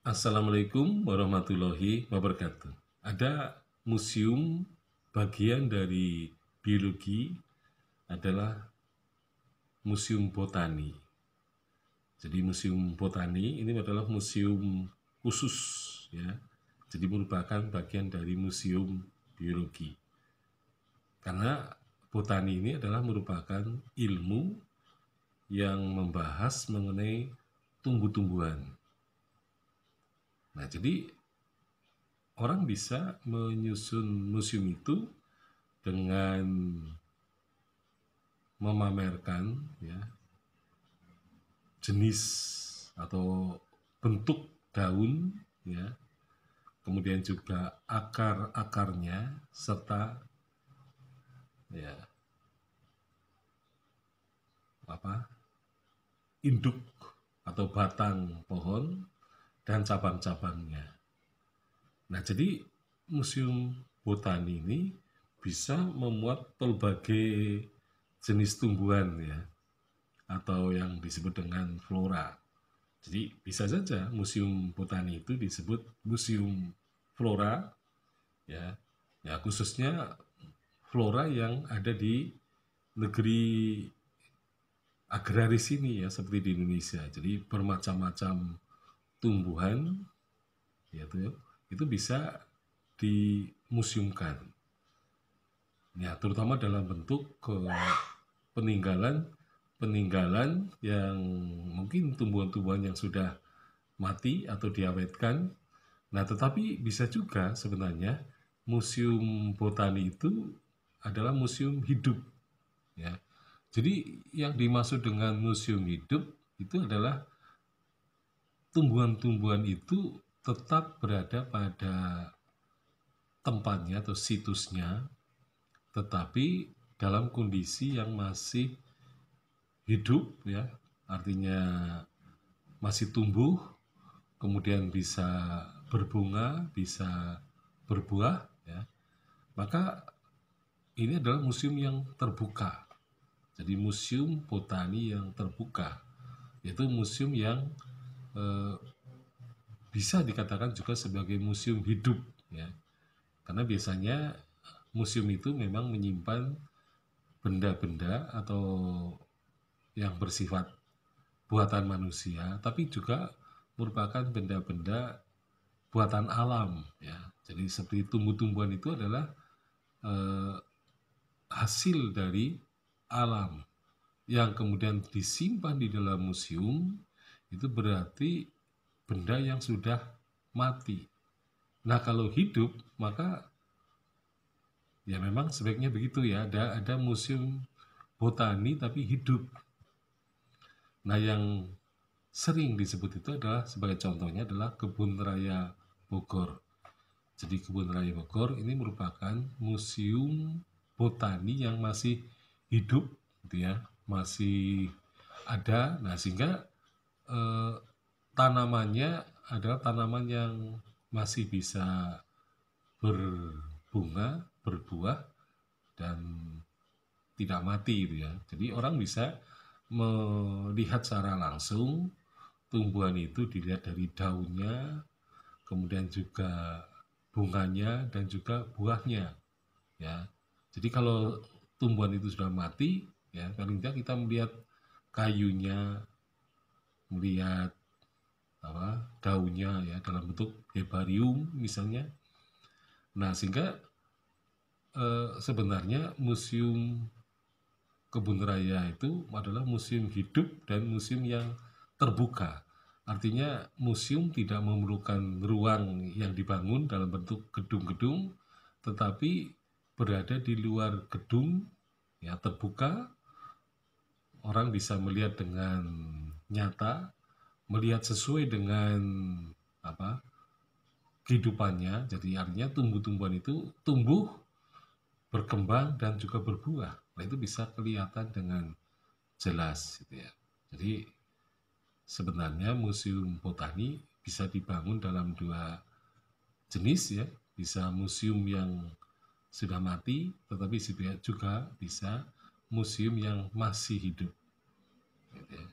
Assalamualaikum warahmatullahi wabarakatuh. Ada museum bagian dari biologi adalah museum botani. Jadi museum botani ini adalah museum khusus ya. Jadi merupakan bagian dari museum biologi. Karena botani ini adalah merupakan ilmu yang membahas mengenai tumbuh-tumbuhan Nah, jadi orang bisa menyusun museum itu dengan memamerkan ya jenis atau bentuk daun ya kemudian juga akar-akarnya serta ya apa induk atau batang pohon dan cabang-cabangnya. Nah, jadi Museum Botani ini bisa memuat pelbagai jenis tumbuhan ya atau yang disebut dengan flora. Jadi bisa saja museum botani itu disebut museum flora ya. Ya khususnya flora yang ada di negeri agraris ini ya seperti di Indonesia. Jadi bermacam-macam tumbuhan yaitu itu bisa dimuseumkan ya terutama dalam bentuk ke peninggalan peninggalan yang mungkin tumbuhan-tumbuhan yang sudah mati atau diawetkan nah tetapi bisa juga sebenarnya museum botani itu adalah museum hidup ya jadi yang dimaksud dengan museum hidup itu adalah tumbuhan-tumbuhan itu tetap berada pada tempatnya atau situsnya, tetapi dalam kondisi yang masih hidup ya, artinya masih tumbuh, kemudian bisa berbunga, bisa berbuah ya. Maka ini adalah museum yang terbuka. Jadi museum botani yang terbuka, yaitu museum yang Eh, bisa dikatakan juga sebagai museum hidup ya karena biasanya museum itu memang menyimpan benda-benda atau yang bersifat buatan manusia tapi juga merupakan benda-benda buatan alam ya jadi seperti tumbuh-tumbuhan itu adalah eh, hasil dari alam yang kemudian disimpan di dalam museum itu berarti benda yang sudah mati. Nah, kalau hidup maka ya memang sebaiknya begitu ya. Ada ada museum botani tapi hidup. Nah, yang sering disebut itu adalah sebagai contohnya adalah kebun raya Bogor. Jadi Kebun Raya Bogor ini merupakan museum botani yang masih hidup, gitu ya, masih ada. Nah sehingga eh, tanamannya adalah tanaman yang masih bisa berbunga, berbuah dan tidak mati gitu ya. Jadi orang bisa melihat secara langsung tumbuhan itu dilihat dari daunnya, kemudian juga bunganya dan juga buahnya. Ya. Jadi kalau tumbuhan itu sudah mati, ya paling tidak kita melihat kayunya, melihat apa daunnya ya dalam bentuk herbarium misalnya. Nah sehingga e, sebenarnya museum kebun raya itu adalah museum hidup dan museum yang terbuka. Artinya museum tidak memerlukan ruang yang dibangun dalam bentuk gedung-gedung, tetapi berada di luar gedung ya terbuka. Orang bisa melihat dengan nyata melihat sesuai dengan apa kehidupannya jadi artinya tumbuh-tumbuhan itu tumbuh berkembang dan juga berbuah nah, itu bisa kelihatan dengan jelas gitu ya jadi sebenarnya museum botani bisa dibangun dalam dua jenis ya bisa museum yang sudah mati tetapi juga bisa museum yang masih hidup